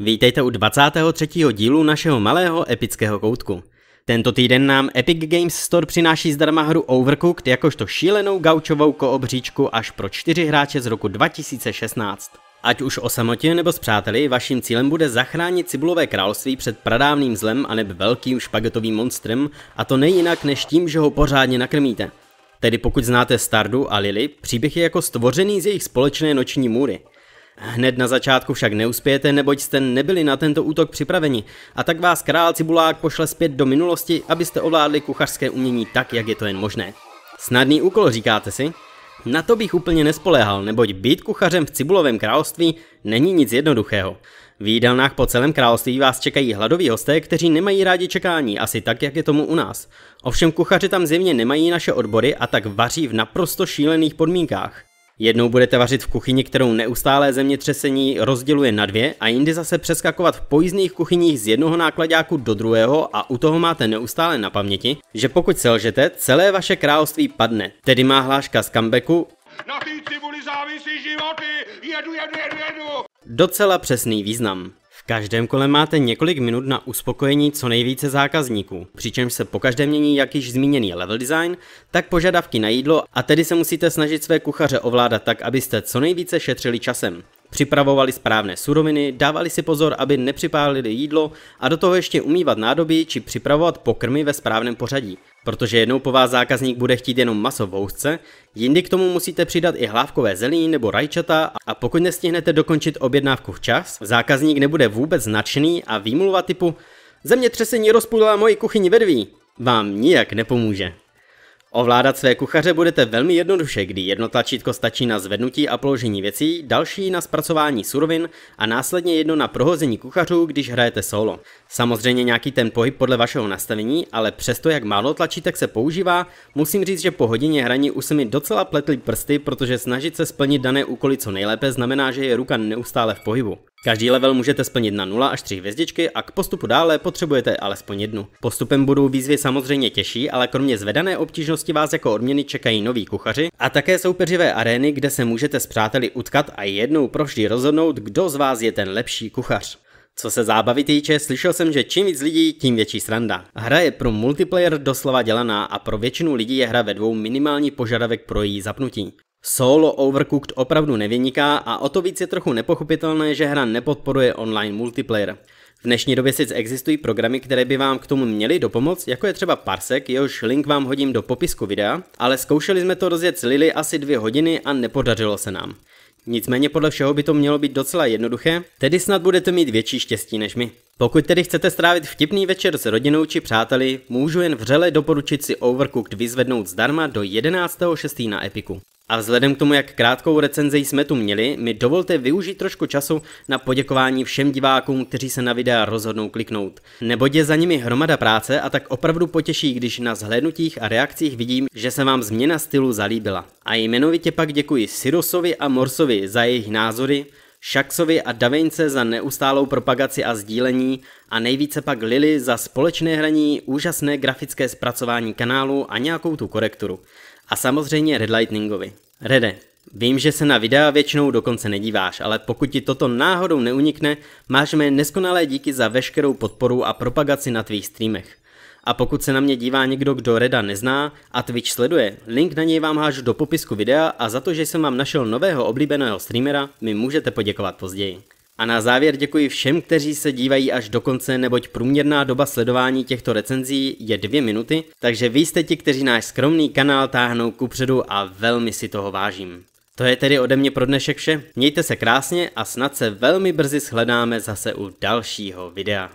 Vítejte u 23. dílu našeho malého epického koutku. Tento týden nám Epic Games Store přináší zdarma hru Overcooked jakožto šílenou gaučovou koobříčku až pro čtyři hráče z roku 2016. Ať už o samotě nebo s přáteli, vaším cílem bude zachránit cibulové království před pradávným zlem aneb velkým špagetovým monstrem a to nejinak než tím, že ho pořádně nakrmíte. Tedy pokud znáte Stardu a Lily, příběh je jako stvořený z jejich společné noční můry – Hned na začátku však neuspějete, neboť jste nebyli na tento útok připraveni a tak vás král Cibulák pošle zpět do minulosti, abyste ovládli kuchařské umění tak, jak je to jen možné. Snadný úkol, říkáte si? Na to bych úplně nespoléhal, neboť být kuchařem v Cibulovém království není nic jednoduchého. V jídelnách po celém království vás čekají hladoví hosté, kteří nemají rádi čekání, asi tak, jak je tomu u nás. Ovšem kuchaři tam zjevně nemají naše odbory a tak vaří v naprosto šílených podmínkách. Jednou budete vařit v kuchyni, kterou neustálé zemětřesení rozděluje na dvě a jindy zase přeskakovat v pojízdných kuchyních z jednoho nákladáku do druhého a u toho máte neustále na paměti, že pokud selžete, celé vaše království padne. Tedy má hláška z comebacku Na té cibuli závisí životy! Jedu, jedu, jedu, jedu! Docela přesný význam každém kole máte několik minut na uspokojení co nejvíce zákazníků, přičemž se každém mění jak již zmíněný level design, tak požadavky na jídlo a tedy se musíte snažit své kuchaře ovládat tak, abyste co nejvíce šetřili časem. Připravovali správné suroviny, dávali si pozor, aby nepřipálili jídlo a do toho ještě umývat nádoby či připravovat pokrmy ve správném pořadí. Protože jednou po vás zákazník bude chtít jenom maso v housce, jindy k tomu musíte přidat i hlávkové zelí nebo rajčata a pokud nestihnete dokončit objednávku včas, zákazník nebude vůbec značný a výmluva typu zemětřesení rozpůlila moji kuchyni vedví vám nijak nepomůže. Ovládat své kuchaře budete velmi jednoduše, kdy jedno tlačítko stačí na zvednutí a položení věcí, další na zpracování surovin a následně jedno na prohození kuchařů, když hrajete solo. Samozřejmě nějaký ten pohyb podle vašeho nastavení, ale přesto jak málo tlačítek se používá, musím říct, že po hodině hraní už se mi docela pletly prsty, protože snažit se splnit dané úkoly co nejlépe znamená, že je ruka neustále v pohybu. Každý level můžete splnit na 0 až 3 hvězdičky a k postupu dále potřebujete alespoň jednu. Postupem budou výzvy samozřejmě těžší, ale kromě zvedané obtížnosti skutečnosti vás jako odměny čekají noví kuchaři a také soupeřivé arény, kde se můžete s přáteli utkat a jednou provždy rozhodnout, kdo z vás je ten lepší kuchař. Co se zábavy týče, slyšel jsem, že čím víc lidí, tím větší sranda. Hra je pro multiplayer doslova dělaná a pro většinu lidí je hra ve dvou minimální požadavek pro její zapnutí. Solo Overcooked opravdu nevyniká a o to víc je trochu nepochopitelné, že hra nepodporuje online multiplayer. V dnešní době sice existují programy, které by vám k tomu měly dopomoc, jako je třeba Parsec, jehož link vám hodím do popisku videa, ale zkoušeli jsme to rozjet s Lily asi dvě hodiny a nepodařilo se nám. Nicméně podle všeho by to mělo být docela jednoduché, tedy snad budete mít větší štěstí než my. Pokud tedy chcete strávit vtipný večer s rodinou či přáteli, můžu jen vřele doporučit si Overcooked vyzvednout zdarma do 11.6. na Epiku. A vzhledem k tomu, jak krátkou recenzi jsme tu měli, mi dovolte využít trošku času na poděkování všem divákům, kteří se na videa rozhodnou kliknout. Neboť je za nimi hromada práce a tak opravdu potěší, když na zhlédnutích a reakcích vidím, že se vám změna stylu zalíbila. A jmenovitě pak děkuji Sirosovi a Morsovi za jejich názory, Šaksovi a Davince za neustálou propagaci a sdílení a nejvíce pak Lily za společné hraní, úžasné grafické zpracování kanálu a nějakou tu korekturu. A samozřejmě Red Lightningovi. Rede, vím, že se na videa většinou dokonce nedíváš, ale pokud ti toto náhodou neunikne, máš mé neskonalé díky za veškerou podporu a propagaci na tvých streamech. A pokud se na mě dívá někdo, kdo Reda nezná a Twitch sleduje, link na něj vám hážu do popisku videa a za to, že jsem vám našel nového oblíbeného streamera, mi můžete poděkovat později. A na závěr děkuji všem, kteří se dívají až do konce, neboť průměrná doba sledování těchto recenzí je dvě minuty, takže vy jste ti, kteří náš skromný kanál táhnou kupředu a velmi si toho vážím. To je tedy ode mě pro dnešek vše, mějte se krásně a snad se velmi brzy shledáme zase u dalšího videa.